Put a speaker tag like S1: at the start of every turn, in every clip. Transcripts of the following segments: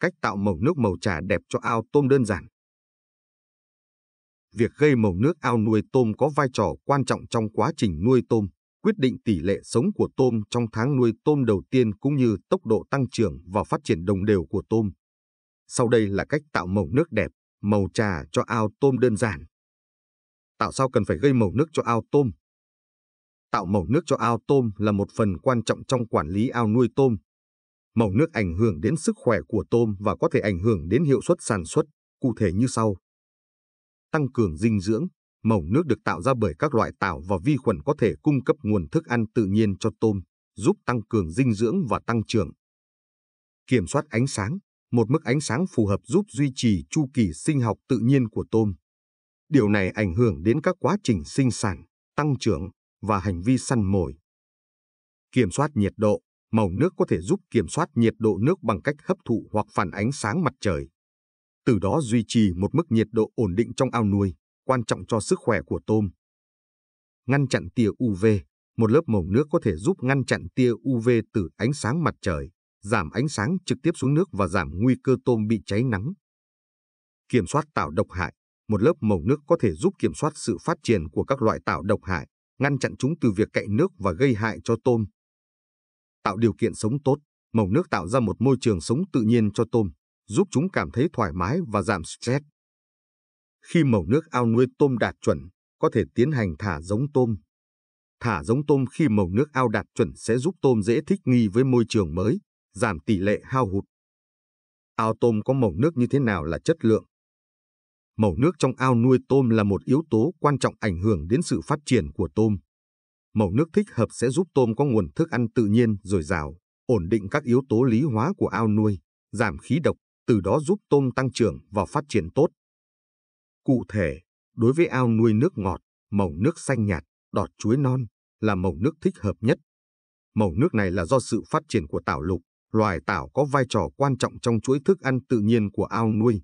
S1: cách tạo màu nước màu trà đẹp cho ao tôm đơn giản. Việc gây màu nước ao nuôi tôm có vai trò quan trọng trong quá trình nuôi tôm, quyết định tỷ lệ sống của tôm trong tháng nuôi tôm đầu tiên cũng như tốc độ tăng trưởng và phát triển đồng đều của tôm. Sau đây là cách tạo màu nước đẹp, màu trà cho ao tôm đơn giản. Tạo sao cần phải gây màu nước cho ao tôm? Tạo màu nước cho ao tôm là một phần quan trọng trong quản lý ao nuôi tôm, màu nước ảnh hưởng đến sức khỏe của tôm và có thể ảnh hưởng đến hiệu suất sản xuất, cụ thể như sau. Tăng cường dinh dưỡng, màu nước được tạo ra bởi các loại tảo và vi khuẩn có thể cung cấp nguồn thức ăn tự nhiên cho tôm, giúp tăng cường dinh dưỡng và tăng trưởng. Kiểm soát ánh sáng, một mức ánh sáng phù hợp giúp duy trì chu kỳ sinh học tự nhiên của tôm. Điều này ảnh hưởng đến các quá trình sinh sản, tăng trưởng và hành vi săn mồi. Kiểm soát nhiệt độ, màu nước có thể giúp kiểm soát nhiệt độ nước bằng cách hấp thụ hoặc phản ánh sáng mặt trời. Từ đó duy trì một mức nhiệt độ ổn định trong ao nuôi, quan trọng cho sức khỏe của tôm. Ngăn chặn tia UV, một lớp màu nước có thể giúp ngăn chặn tia UV từ ánh sáng mặt trời, giảm ánh sáng trực tiếp xuống nước và giảm nguy cơ tôm bị cháy nắng. Kiểm soát tạo độc hại, một lớp màu nước có thể giúp kiểm soát sự phát triển của các loại tạo độc hại, ngăn chặn chúng từ việc cậy nước và gây hại cho tôm tạo điều kiện sống tốt. Màu nước tạo ra một môi trường sống tự nhiên cho tôm, giúp chúng cảm thấy thoải mái và giảm stress. Khi màu nước ao nuôi tôm đạt chuẩn, có thể tiến hành thả giống tôm. Thả giống tôm khi màu nước ao đạt chuẩn sẽ giúp tôm dễ thích nghi với môi trường mới, giảm tỷ lệ hao hụt. Ao tôm có màu nước như thế nào là chất lượng? Màu nước trong ao nuôi tôm là một yếu tố quan trọng ảnh hưởng đến sự phát triển của tôm màu nước thích hợp sẽ giúp tôm có nguồn thức ăn tự nhiên dồi dào, ổn định các yếu tố lý hóa của ao nuôi, giảm khí độc, từ đó giúp tôm tăng trưởng và phát triển tốt. Cụ thể, đối với ao nuôi nước ngọt, màu nước xanh nhạt, đọt chuối non là màu nước thích hợp nhất. Màu nước này là do sự phát triển của tảo lục, loài tảo có vai trò quan trọng trong chuỗi thức ăn tự nhiên của ao nuôi.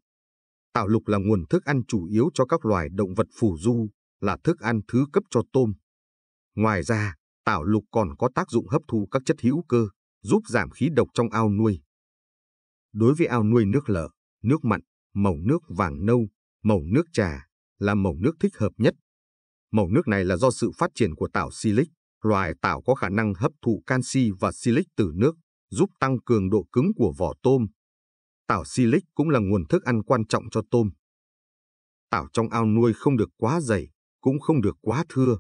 S1: Tảo lục là nguồn thức ăn chủ yếu cho các loài động vật phù du, là thức ăn thứ cấp cho tôm. Ngoài ra, tảo lục còn có tác dụng hấp thu các chất hữu cơ, giúp giảm khí độc trong ao nuôi. Đối với ao nuôi nước lợ, nước mặn, màu nước vàng nâu, màu nước trà là màu nước thích hợp nhất. Màu nước này là do sự phát triển của tảo silic, loài tảo có khả năng hấp thụ canxi và silic từ nước, giúp tăng cường độ cứng của vỏ tôm. Tảo silic cũng là nguồn thức ăn quan trọng cho tôm. Tảo trong ao nuôi không được quá dày, cũng không được quá thưa,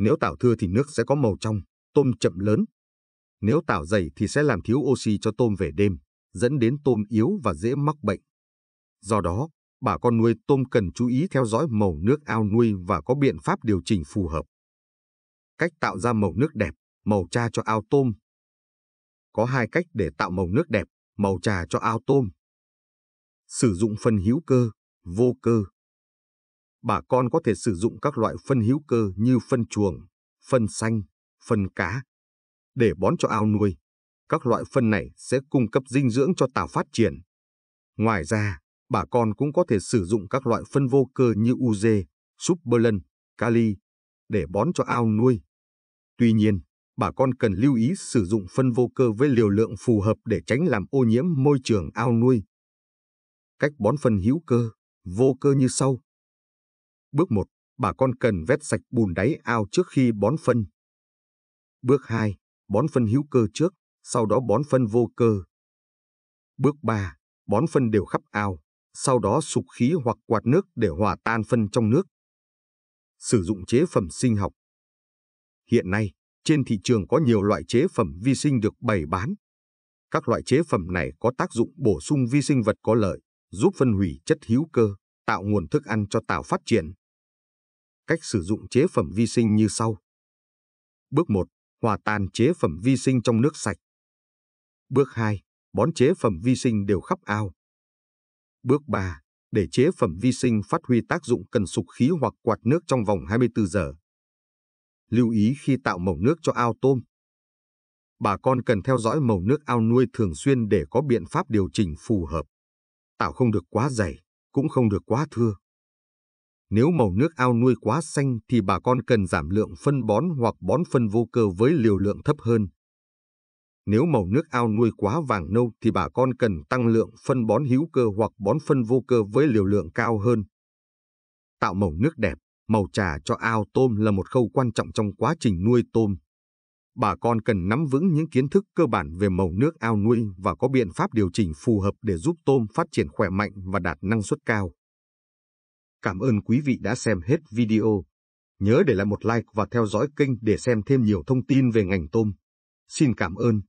S1: nếu tảo thưa thì nước sẽ có màu trong, tôm chậm lớn. Nếu tảo dày thì sẽ làm thiếu oxy cho tôm về đêm, dẫn đến tôm yếu và dễ mắc bệnh. Do đó, bà con nuôi tôm cần chú ý theo dõi màu nước ao nuôi và có biện pháp điều chỉnh phù hợp. Cách tạo ra màu nước đẹp, màu cha cho ao tôm. Có hai cách để tạo màu nước đẹp, màu trà cho ao tôm. Sử dụng phân hữu cơ, vô cơ, bà con có thể sử dụng các loại phân hữu cơ như phân chuồng, phân xanh, phân cá để bón cho ao nuôi. Các loại phân này sẽ cung cấp dinh dưỡng cho tảo phát triển. Ngoài ra, bà con cũng có thể sử dụng các loại phân vô cơ như UZ, superlân, Kali để bón cho ao nuôi. Tuy nhiên, bà con cần lưu ý sử dụng phân vô cơ với liều lượng phù hợp để tránh làm ô nhiễm môi trường ao nuôi. Cách bón phân hữu cơ, vô cơ như sau. Bước 1. Bà con cần vét sạch bùn đáy ao trước khi bón phân. Bước 2. Bón phân hữu cơ trước, sau đó bón phân vô cơ. Bước 3. Bón phân đều khắp ao, sau đó sục khí hoặc quạt nước để hòa tan phân trong nước. Sử dụng chế phẩm sinh học. Hiện nay, trên thị trường có nhiều loại chế phẩm vi sinh được bày bán. Các loại chế phẩm này có tác dụng bổ sung vi sinh vật có lợi, giúp phân hủy chất hữu cơ, tạo nguồn thức ăn cho tảo phát triển cách sử dụng chế phẩm vi sinh như sau. Bước 1. Hòa tan chế phẩm vi sinh trong nước sạch. Bước 2. Bón chế phẩm vi sinh đều khắp ao. Bước 3. Để chế phẩm vi sinh phát huy tác dụng cần sục khí hoặc quạt nước trong vòng 24 giờ. Lưu ý khi tạo màu nước cho ao tôm. Bà con cần theo dõi màu nước ao nuôi thường xuyên để có biện pháp điều chỉnh phù hợp. Tạo không được quá dày, cũng không được quá thưa. Nếu màu nước ao nuôi quá xanh thì bà con cần giảm lượng phân bón hoặc bón phân vô cơ với liều lượng thấp hơn. Nếu màu nước ao nuôi quá vàng nâu thì bà con cần tăng lượng phân bón hữu cơ hoặc bón phân vô cơ với liều lượng cao hơn. Tạo màu nước đẹp, màu trà cho ao tôm là một khâu quan trọng trong quá trình nuôi tôm. Bà con cần nắm vững những kiến thức cơ bản về màu nước ao nuôi và có biện pháp điều chỉnh phù hợp để giúp tôm phát triển khỏe mạnh và đạt năng suất cao. Cảm ơn quý vị đã xem hết video. Nhớ để lại một like và theo dõi kênh để xem thêm nhiều thông tin về ngành tôm. Xin cảm ơn.